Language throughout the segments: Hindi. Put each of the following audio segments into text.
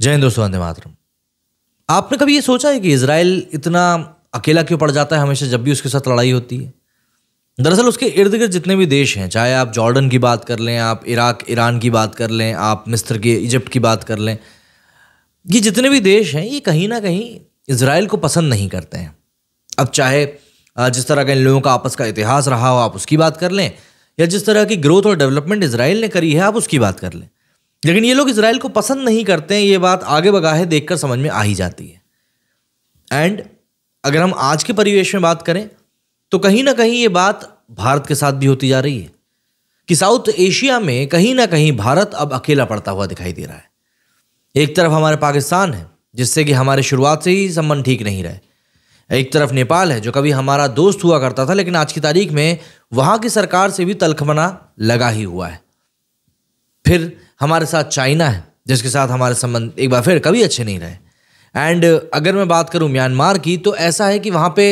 जय हिंद दोस्तों वंदे मातरम आपने कभी ये सोचा है कि इसराइल इतना अकेला क्यों पड़ जाता है हमेशा जब भी उसके साथ लड़ाई होती है दरअसल उसके इर्द गिर्द जितने भी देश हैं चाहे आप जॉर्डन की बात कर लें आप इराक ईरान की बात कर लें आप मिस्र के इजिप्ट की बात कर लें ये जितने भी देश हैं ये कहीं ना कहीं इसराइल को पसंद नहीं करते हैं अब चाहे जिस तरह का इन लोगों का आपस का इतिहास रहा हो आप उसकी बात कर लें या जिस तरह की ग्रोथ और डेवलपमेंट इसराइल ने करी है आप उसकी बात कर लें लेकिन ये लोग इसराइल को पसंद नहीं करते हैं ये बात आगे बगाहे कर समझ में आ ही जाती है एंड अगर हम आज के परिवेश में बात करें तो कहीं ना कहीं ये बात भारत के साथ भी होती जा रही है कि साउथ एशिया में कहीं ना कहीं भारत अब अकेला पड़ता हुआ दिखाई दे रहा है एक तरफ हमारे पाकिस्तान है जिससे कि हमारे शुरुआत से ही संबंध ठीक नहीं रहे एक तरफ नेपाल है जो कभी हमारा दोस्त हुआ करता था लेकिन आज की तारीख में वहाँ की सरकार से भी तलखमना लगा ही हुआ है फिर हमारे साथ चाइना है जिसके साथ हमारे संबंध एक बार फिर कभी अच्छे नहीं रहे एंड अगर मैं बात करूं म्यांमार की तो ऐसा है कि वहाँ पे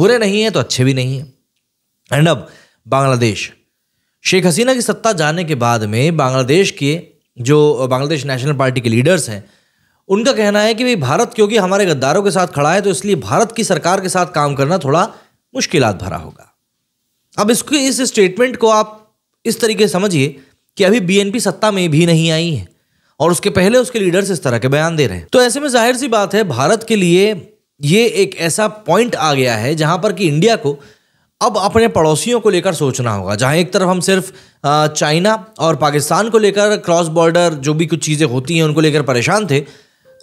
बुरे नहीं हैं तो अच्छे भी नहीं हैं एंड अब बांग्लादेश शेख हसीना की सत्ता जाने के बाद में बांग्लादेश के जो बांग्लादेश नेशनल पार्टी के लीडर्स हैं उनका कहना है कि भाई भारत क्योंकि हमारे गद्दारों के साथ खड़ा है तो इसलिए भारत की सरकार के साथ काम करना थोड़ा मुश्किल भरा होगा अब इसको इस स्टेटमेंट को आप इस तरीके समझिए कि अभी बीएनपी सत्ता में भी नहीं आई है और उसके पहले उसके लीडर्स इस तरह के बयान दे रहे हैं तो ऐसे में जाहिर सी बात है भारत के लिए ये एक ऐसा पॉइंट आ गया है जहां पर कि इंडिया को अब अपने पड़ोसियों को लेकर सोचना होगा जहां एक तरफ हम सिर्फ चाइना और पाकिस्तान को लेकर क्रॉस बॉर्डर जो भी कुछ चीज़ें होती हैं उनको लेकर परेशान थे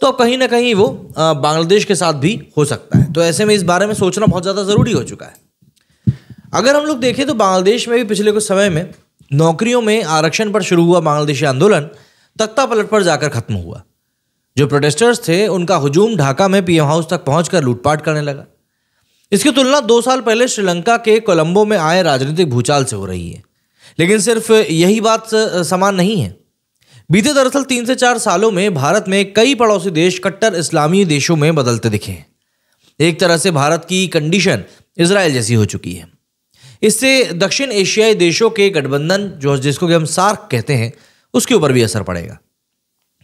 तो अब कहीं ना कहीं वो बांग्लादेश के साथ भी हो सकता है तो ऐसे में इस बारे में सोचना बहुत ज़्यादा ज़रूरी हो चुका है अगर हम लोग देखें तो बांग्लादेश में भी पिछले कुछ समय में नौकरियों में आरक्षण पर शुरू हुआ बांग्लादेशी आंदोलन तख्ता पलट पर जाकर खत्म हुआ जो प्रोटेस्टर्स थे उनका हुजूम ढाका में पीएम हाउस तक पहुंचकर लूटपाट करने लगा इसकी तुलना दो साल पहले श्रीलंका के कोलंबो में आए राजनीतिक भूचाल से हो रही है लेकिन सिर्फ यही बात समान नहीं है बीते दरअसल तीन से चार सालों में भारत में कई पड़ोसी देश कट्टर इस्लामी देशों में बदलते दिखे हैं एक तरह से भारत की कंडीशन इसराइल जैसी हो चुकी है इससे दक्षिण एशियाई देशों के गठबंधन जो जिसको कि हम सार्क कहते हैं उसके ऊपर भी असर पड़ेगा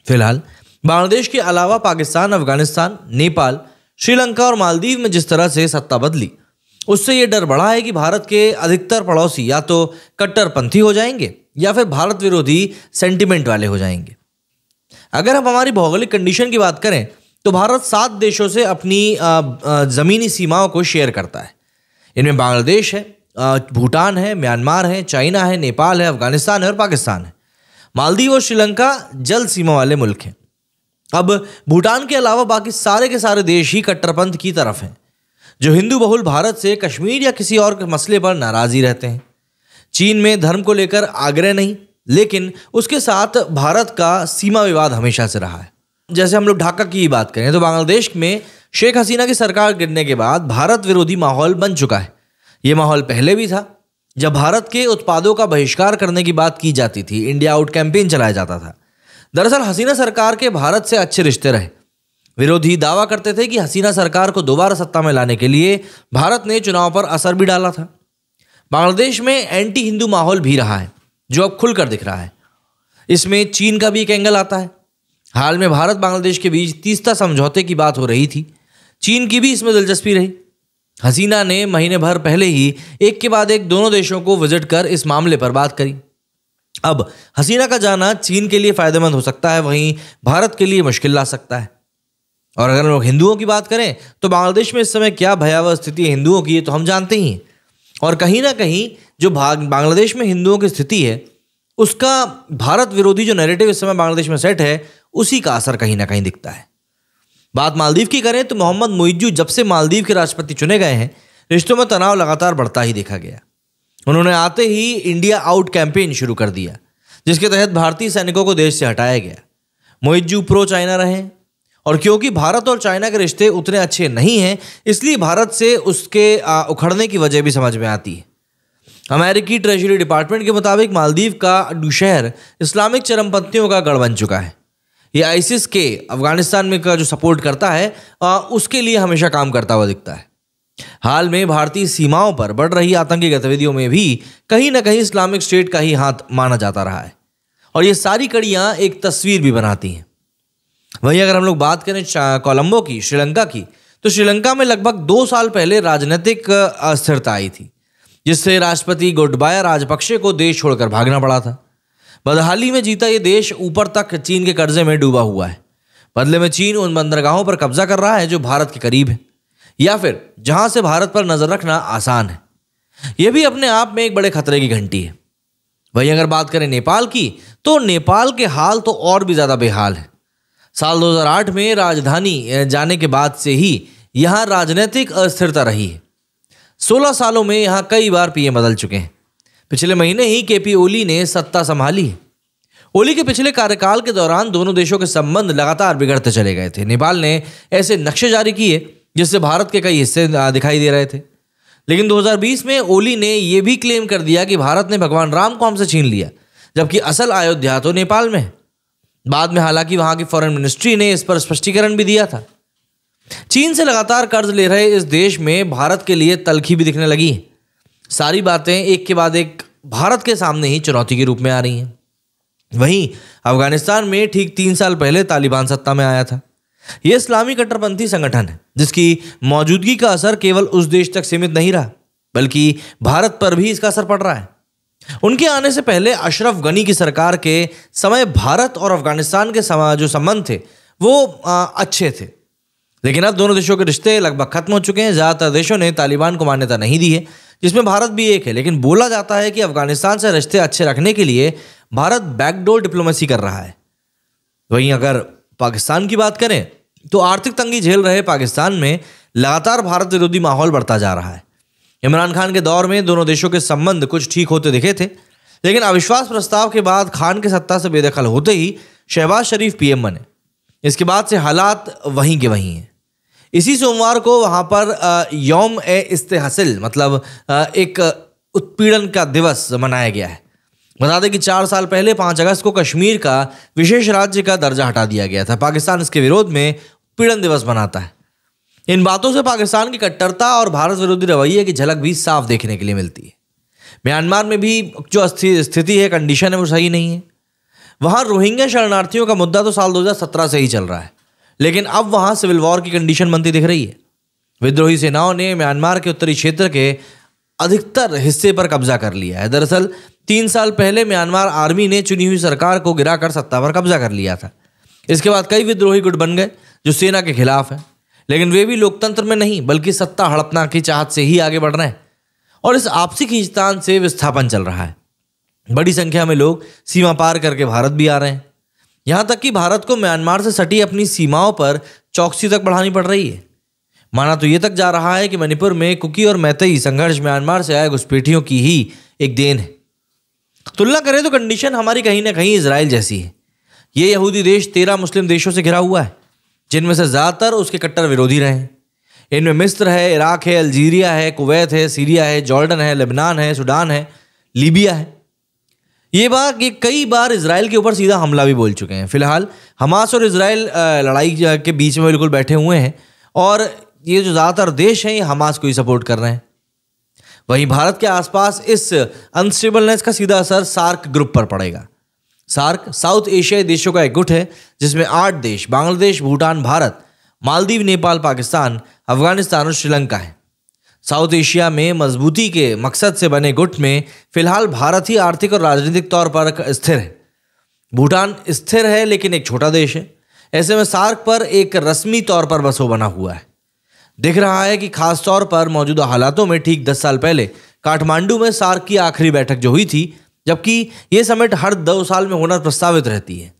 फिलहाल बांग्लादेश के अलावा पाकिस्तान अफगानिस्तान नेपाल श्रीलंका और मालदीव में जिस तरह से सत्ता बदली उससे ये डर बढ़ा है कि भारत के अधिकतर पड़ोसी या तो कट्टरपंथी हो जाएंगे या फिर भारत विरोधी सेंटिमेंट वाले हो जाएंगे अगर हम हमारी भौगोलिक कंडीशन की बात करें तो भारत सात देशों से अपनी ज़मीनी सीमाओं को शेयर करता है इनमें बांग्लादेश है भूटान है म्यांमार है चाइना है नेपाल है अफगानिस्तान है और पाकिस्तान है मालदीव और श्रीलंका जल सीमा वाले मुल्क हैं अब भूटान के अलावा बाकी सारे के सारे देश ही कट्टरपंथ की तरफ हैं जो हिंदू बहुल भारत से कश्मीर या किसी और मसले पर नाराज़ी रहते हैं चीन में धर्म को लेकर आग्रह नहीं लेकिन उसके साथ भारत का सीमा विवाद हमेशा से रहा है जैसे हम लोग ढाका की बात करें तो बांग्लादेश में शेख हसीना की सरकार गिरने के बाद भारत विरोधी माहौल बन चुका है ये माहौल पहले भी था जब भारत के उत्पादों का बहिष्कार करने की बात की जाती थी इंडिया आउट कैंपेन चलाया जाता था दरअसल हसीना सरकार के भारत से अच्छे रिश्ते रहे विरोधी दावा करते थे कि हसीना सरकार को दोबारा सत्ता में लाने के लिए भारत ने चुनाव पर असर भी डाला था बांग्लादेश में एंटी हिंदू माहौल भी रहा है जो अब खुलकर दिख रहा है इसमें चीन का भी एक एंगल आता है हाल में भारत बांग्लादेश के बीच तीसता समझौते की बात हो रही थी चीन की भी इसमें दिलचस्पी रही हसीना ने महीने भर पहले ही एक के बाद एक दोनों देशों को विजिट कर इस मामले पर बात करी अब हसीना का जाना चीन के लिए फायदेमंद हो सकता है वहीं भारत के लिए मुश्किल ला सकता है और अगर हम लोग हिंदुओं की बात करें तो बांग्लादेश में इस समय क्या भयावह स्थिति है हिंदुओं की तो हम जानते ही हैं और कहीं ना कहीं जो भाग बांग्लादेश में हिंदुओं की स्थिति है उसका भारत विरोधी जो नैरेटिव इस समय बांग्लादेश में सेट है उसी का असर कहीं ना कहीं दिखता है बात मालदीव की करें तो मोहम्मद मोइजू जब से मालदीव के राष्ट्रपति चुने गए हैं रिश्तों में तनाव लगातार बढ़ता ही देखा गया उन्होंने आते ही इंडिया आउट कैंपेन शुरू कर दिया जिसके तहत भारतीय सैनिकों को देश से हटाया गया मोइजू प्रो चाइना रहे और क्योंकि भारत और चाइना के रिश्ते उतने अच्छे नहीं हैं इसलिए भारत से उसके उखड़ने की वजह भी समझ में आती है अमेरिकी ट्रेजरी डिपार्टमेंट के मुताबिक मालदीव का शहर इस्लामिक चरमपंथियों का गढ़ बन चुका है ये आइसिस के अफगानिस्तान में का जो सपोर्ट करता है आ, उसके लिए हमेशा काम करता हुआ दिखता है हाल में भारतीय सीमाओं पर बढ़ रही आतंकी गतिविधियों में भी कहीं ना कहीं इस्लामिक स्टेट का ही हाथ माना जाता रहा है और ये सारी कड़ियाँ एक तस्वीर भी बनाती हैं वहीं अगर हम लोग बात करें कोलंबो की श्रीलंका की तो श्रीलंका में लगभग दो साल पहले राजनीतिक अस्थिरता आई थी जिससे राष्ट्रपति गोडबाया राजपक्षे को देश छोड़कर भागना पड़ा था बदहाली में जीता ये देश ऊपर तक चीन के कर्जे में डूबा हुआ है बदले में चीन उन बंदरगाहों पर कब्जा कर रहा है जो भारत के करीब है या फिर जहां से भारत पर नजर रखना आसान है यह भी अपने आप में एक बड़े खतरे की घंटी है वहीं अगर बात करें नेपाल की तो नेपाल के हाल तो और भी ज़्यादा बेहाल है साल 2008 में राजधानी जाने के बाद से ही यहाँ राजनीतिक अस्थिरता रही है 16 सालों में यहाँ कई बार पीएम बदल चुके हैं पिछले महीने ही केपी ओली ने सत्ता संभाली ओली के पिछले कार्यकाल के दौरान दोनों देशों के संबंध लगातार बिगड़ते चले गए थे नेपाल ने ऐसे नक्शे जारी किए जिससे भारत के कई हिस्से दिखाई दे रहे थे लेकिन 2020 में ओली ने यह भी क्लेम कर दिया कि भारत ने भगवान राम को हमसे छीन लिया जबकि असल अयोध्या तो नेपाल में है बाद में हालांकि वहां की फॉरेन मिनिस्ट्री ने इस पर स्पष्टीकरण भी दिया था चीन से लगातार कर्ज ले रहे इस देश में भारत के लिए तलखी भी दिखने लगी है सारी बातें एक के बाद एक भारत के सामने ही चुनौती के रूप में आ रही हैं वहीं अफगानिस्तान में ठीक तीन साल पहले तालिबान सत्ता में आया था यह इस्लामी कट्टरपंथी संगठन है जिसकी मौजूदगी का असर केवल उस देश तक सीमित नहीं रहा बल्कि भारत पर भी इसका असर पड़ रहा है उनके आने से पहले अशरफ गनी की सरकार के समय भारत और अफगानिस्तान के जो संबंध थे वो आ, अच्छे थे लेकिन अब दोनों देशों के रिश्ते लगभग खत्म हो चुके हैं ज़्यादातर देशों ने तालिबान को मान्यता नहीं दी है जिसमें भारत भी एक है लेकिन बोला जाता है कि अफगानिस्तान से रिश्ते अच्छे रखने के लिए भारत बैकडोर डिप्लोमेसी कर रहा है वहीं अगर पाकिस्तान की बात करें तो आर्थिक तंगी झेल रहे पाकिस्तान में लगातार भारत विरोधी माहौल बढ़ता जा रहा है इमरान खान के दौर में दोनों देशों के संबंध कुछ ठीक होते दिखे थे लेकिन अविश्वास प्रस्ताव के बाद खान के सत्ता से बेदखल होते ही शहबाज शरीफ पीएम बने इसके बाद से हालात वहीं के वहीं हैं इसी सोमवार को वहाँ पर यौम ए इस्तेहसिल मतलब एक उत्पीड़न का दिवस मनाया गया है बता दें कि चार साल पहले पाँच अगस्त को कश्मीर का विशेष राज्य का दर्जा हटा दिया गया था पाकिस्तान इसके विरोध में उत्पीड़न दिवस मनाता है इन बातों से पाकिस्तान की कट्टरता और भारत विरोधी रवैये की झलक भी साफ देखने के लिए मिलती है म्यांमार में भी जो स्थिति है कंडीशन है वो सही नहीं है वहाँ रोहिंग्या शरणार्थियों का मुद्दा तो साल 2017 से ही चल रहा है लेकिन अब वहाँ सिविल वॉर की कंडीशन बनती दिख रही है विद्रोही सेनाओं ने म्यांमार के उत्तरी क्षेत्र के अधिकतर हिस्से पर कब्जा कर लिया है दरअसल तीन साल पहले म्यांमार आर्मी ने चुनी हुई सरकार को गिराकर सत्ता पर कब्जा कर लिया था इसके बाद कई विद्रोही गुट बन गए जो सेना के खिलाफ हैं लेकिन वे भी लोकतंत्र में नहीं बल्कि सत्ता हड़पना की चाहत से ही आगे बढ़ रहे हैं और इस आपसी खींचतान से विस्थापन चल रहा है बड़ी संख्या में लोग सीमा पार करके भारत भी आ रहे हैं यहाँ तक कि भारत को म्यांमार से सटी अपनी सीमाओं पर चौकसी तक बढ़ानी पड़ रही है माना तो ये तक जा रहा है कि मणिपुर में कुकी और मैतई संघर्ष म्यांमार से आए घुसपेठियों की ही एक देन है तुलना करें तो कंडीशन हमारी कहीं ना कहीं इसराइल जैसी है ये यहूदी देश तेरह मुस्लिम देशों से घिरा हुआ है जिनमें से ज़्यादातर उसके कट्टर विरोधी रहे हैं इनमें मिस्र है इराक है अल्जीरिया है कुवैत है सीरिया है जॉर्डन है लेबनान है सूडान है लीबिया है ये बात ये कई बार इसराइल के ऊपर सीधा हमला भी बोल चुके हैं फिलहाल हमास और इसराइल लड़ाई के बीच में बिल्कुल बैठे हुए हैं और ये जो ज़्यादातर देश हैं ये हमास को ही सपोर्ट कर रहे हैं वहीं भारत के आसपास इस अनस्टेबलनेस का सीधा असर सार्क ग्रुप पर पड़ेगा सार्क साउथ एशियाई देशों का एक गुट है जिसमें आठ देश बांग्लादेश भूटान भारत मालदीव नेपाल पाकिस्तान अफगानिस्तान और श्रीलंका है साउथ एशिया में मजबूती के मकसद से बने गुट में फिलहाल भारत ही आर्थिक और राजनीतिक तौर पर स्थिर है भूटान स्थिर है लेकिन एक छोटा देश है ऐसे में सार्क पर एक रस्मी तौर पर बसो बना हुआ है दिख रहा है कि खास तौर पर मौजूदा हालातों में ठीक दस साल पहले काठमांडू में सार्क की आखिरी बैठक जो हुई थी जबकि ये समिट हर दो साल में होना प्रस्तावित रहती है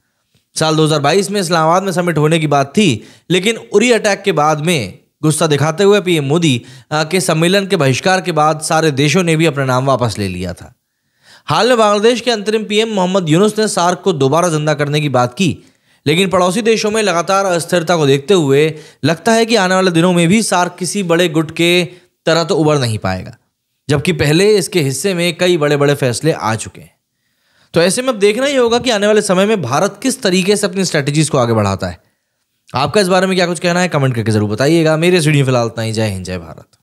साल 2022 में इस्लामाबाद में समिट होने की बात थी लेकिन उरी अटैक के बाद में गुस्सा दिखाते हुए पीएम मोदी के सम्मेलन के बहिष्कार के बाद सारे देशों ने भी अपना नाम वापस ले लिया था हाल में बांग्लादेश के अंतरिम पीएम मोहम्मद यूनुस ने सार्क को दोबारा जिंदा करने की बात की लेकिन पड़ोसी देशों में लगातार अस्थिरता को देखते हुए लगता है कि आने वाले दिनों में भी सार्क किसी बड़े गुट के तरह तो उबर नहीं पाएगा जबकि पहले इसके हिस्से में कई बड़े बड़े फैसले आ चुके हैं तो ऐसे में अब देखना ही होगा कि आने वाले समय में भारत किस तरीके से अपनी स्ट्रैटेजीज को आगे बढ़ाता है आपका इस बारे में क्या कुछ कहना है कमेंट करके जरूर बताइएगा मेरे इस वीडियो फिलहाल इतना ही जय हिंद जय भारत